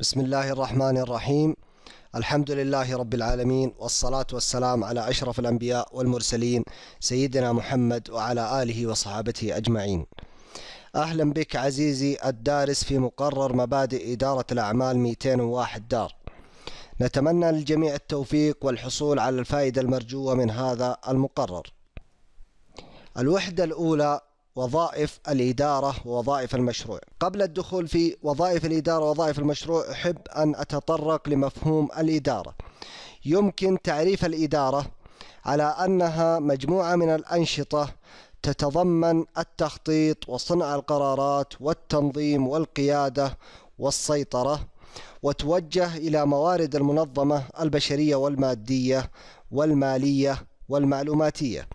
بسم الله الرحمن الرحيم الحمد لله رب العالمين والصلاة والسلام على أشرف الأنبياء والمرسلين سيدنا محمد وعلى آله وصحابته أجمعين أهلا بك عزيزي الدارس في مقرر مبادئ إدارة الأعمال 201 دار نتمنى للجميع التوفيق والحصول على الفائدة المرجوة من هذا المقرر الوحدة الأولى وظائف الإدارة ووظائف المشروع قبل الدخول في وظائف الإدارة ووظائف المشروع أحب أن أتطرق لمفهوم الإدارة يمكن تعريف الإدارة على أنها مجموعة من الأنشطة تتضمن التخطيط وصنع القرارات والتنظيم والقيادة والسيطرة وتوجه إلى موارد المنظمة البشرية والمادية والمالية والمعلوماتية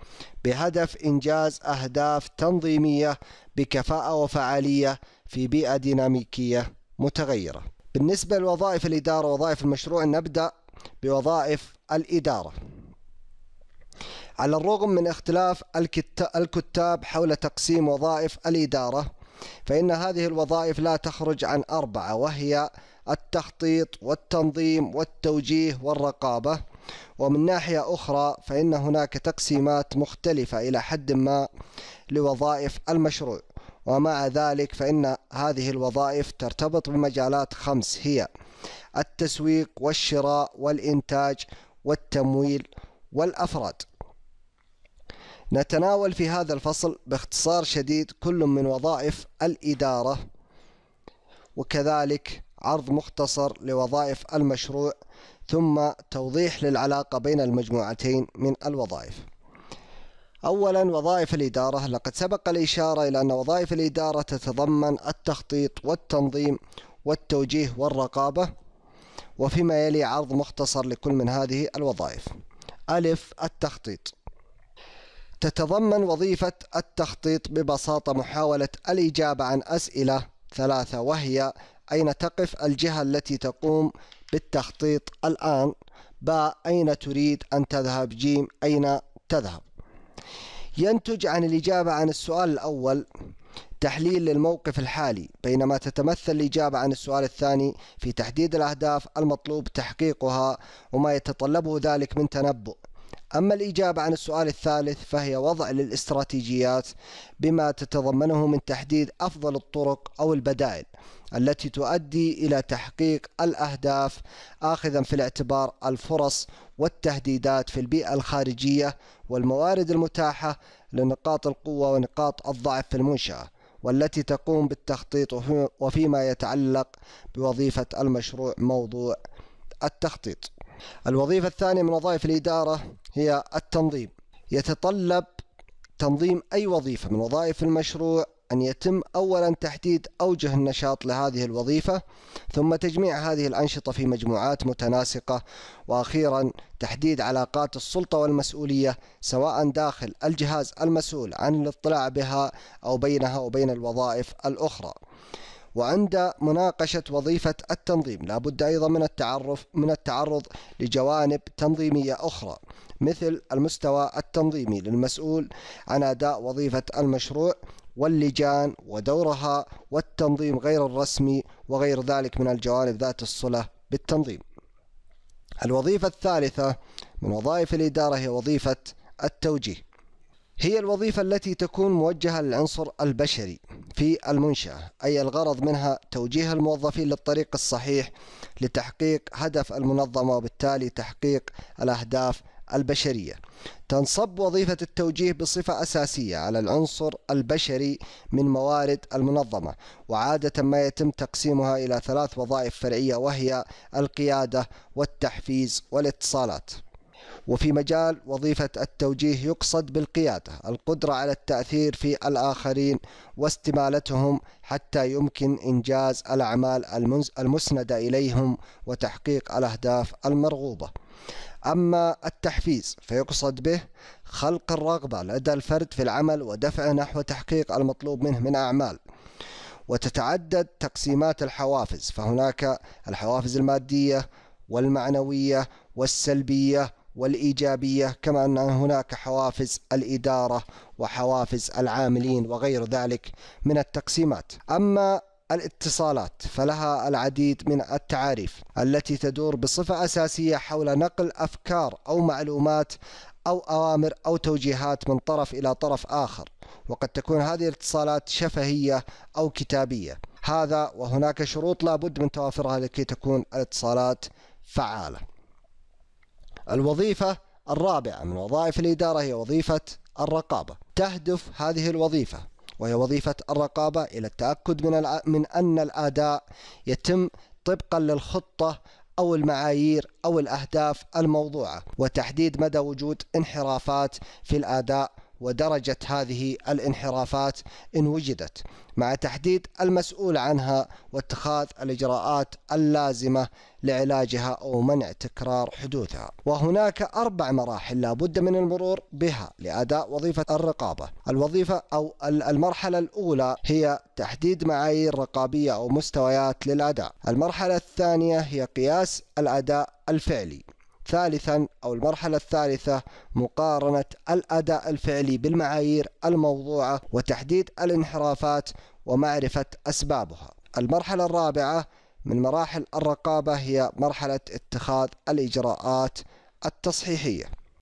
بهدف إنجاز أهداف تنظيمية بكفاءة وفعالية في بيئة ديناميكية متغيرة. بالنسبة لوظائف الإدارة وظائف المشروع نبدأ بوظائف الإدارة. على الرغم من اختلاف الكتاب حول تقسيم وظائف الإدارة، فإن هذه الوظائف لا تخرج عن أربعة وهي التخطيط والتنظيم والتوجيه والرقابة ومن ناحية أخرى فإن هناك تقسيمات مختلفة إلى حد ما لوظائف المشروع ومع ذلك فإن هذه الوظائف ترتبط بمجالات خمس هي التسويق والشراء والإنتاج والتمويل والأفراد نتناول في هذا الفصل باختصار شديد كل من وظائف الإدارة وكذلك عرض مختصر لوظائف المشروع ثم توضيح للعلاقة بين المجموعتين من الوظائف أولا وظائف الإدارة لقد سبق الإشارة إلى أن وظائف الإدارة تتضمن التخطيط والتنظيم والتوجيه والرقابة وفيما يلي عرض مختصر لكل من هذه الوظائف ألف التخطيط تتضمن وظيفة التخطيط ببساطة محاولة الإجابة عن أسئلة ثلاثة وهي أين تقف الجهة التي تقوم بالتخطيط الآن باء أين تريد أن تذهب جيم أين تذهب ينتج عن الإجابة عن السؤال الأول تحليل للموقف الحالي بينما تتمثل الإجابة عن السؤال الثاني في تحديد الأهداف المطلوب تحقيقها وما يتطلبه ذلك من تنبؤ أما الإجابة عن السؤال الثالث فهي وضع للاستراتيجيات بما تتضمنه من تحديد أفضل الطرق أو البدائل التي تؤدي إلى تحقيق الأهداف آخذا في الاعتبار الفرص والتهديدات في البيئة الخارجية والموارد المتاحة لنقاط القوة ونقاط الضعف في المنشأة والتي تقوم بالتخطيط وفيما يتعلق بوظيفة المشروع موضوع التخطيط الوظيفة الثانية من وظائف الإدارة هي التنظيم يتطلب تنظيم أي وظيفة من وظائف المشروع أن يتم أولا تحديد أوجه النشاط لهذه الوظيفة ثم تجميع هذه الأنشطة في مجموعات متناسقة وأخيرا تحديد علاقات السلطة والمسؤولية سواء داخل الجهاز المسؤول عن الاطلاع بها أو بينها وبين الوظائف الأخرى وعند مناقشة وظيفة التنظيم لا بد أيضا من التعرف من التعرض لجوانب تنظيمية أخرى مثل المستوى التنظيمي للمسؤول عن أداء وظيفة المشروع واللجان ودورها والتنظيم غير الرسمي وغير ذلك من الجوانب ذات الصلة بالتنظيم الوظيفة الثالثة من وظائف الإدارة هي وظيفة التوجيه هي الوظيفة التي تكون موجهة للعنصر البشري في المنشأة أي الغرض منها توجيه الموظفين للطريق الصحيح لتحقيق هدف المنظمة وبالتالي تحقيق الأهداف البشرية تنصب وظيفة التوجيه بصفة أساسية على العنصر البشري من موارد المنظمة وعادة ما يتم تقسيمها إلى ثلاث وظائف فرعية وهي القيادة والتحفيز والاتصالات وفي مجال وظيفة التوجيه يقصد بالقيادة القدرة على التأثير في الآخرين واستمالتهم حتى يمكن إنجاز الأعمال المسندة إليهم وتحقيق الأهداف المرغوبة أما التحفيز فيقصد به خلق الرغبة لدى الفرد في العمل ودفعه نحو تحقيق المطلوب منه من أعمال وتتعدد تقسيمات الحوافز فهناك الحوافز المادية والمعنوية والسلبية والإيجابية كما أن هناك حوافز الإدارة وحوافز العاملين وغير ذلك من التقسيمات أما الاتصالات فلها العديد من التعاريف التي تدور بصفة أساسية حول نقل أفكار أو معلومات أو أوامر أو توجيهات من طرف إلى طرف آخر وقد تكون هذه الاتصالات شفهية أو كتابية هذا وهناك شروط لابد من توافرها لكي تكون الاتصالات فعالة الوظيفة الرابعة من وظائف الإدارة هي وظيفة الرقابة تهدف هذه الوظيفة وهي وظيفة الرقابة إلى التأكد من, من أن الأداء يتم طبقا للخطة أو المعايير أو الأهداف الموضوعة وتحديد مدى وجود انحرافات في الأداء ودرجة هذه الانحرافات إن وجدت مع تحديد المسؤول عنها واتخاذ الإجراءات اللازمة لعلاجها أو منع تكرار حدوثها وهناك أربع مراحل لابد من المرور بها لأداء وظيفة الرقابة الوظيفة أو المرحلة الأولى هي تحديد معايير رقابية أو مستويات للأداء المرحلة الثانية هي قياس الأداء الفعلي ثالثا أو المرحلة الثالثة مقارنة الأداء الفعلي بالمعايير الموضوعة وتحديد الانحرافات ومعرفة أسبابها المرحلة الرابعة من مراحل الرقابة هي مرحلة اتخاذ الإجراءات التصحيحية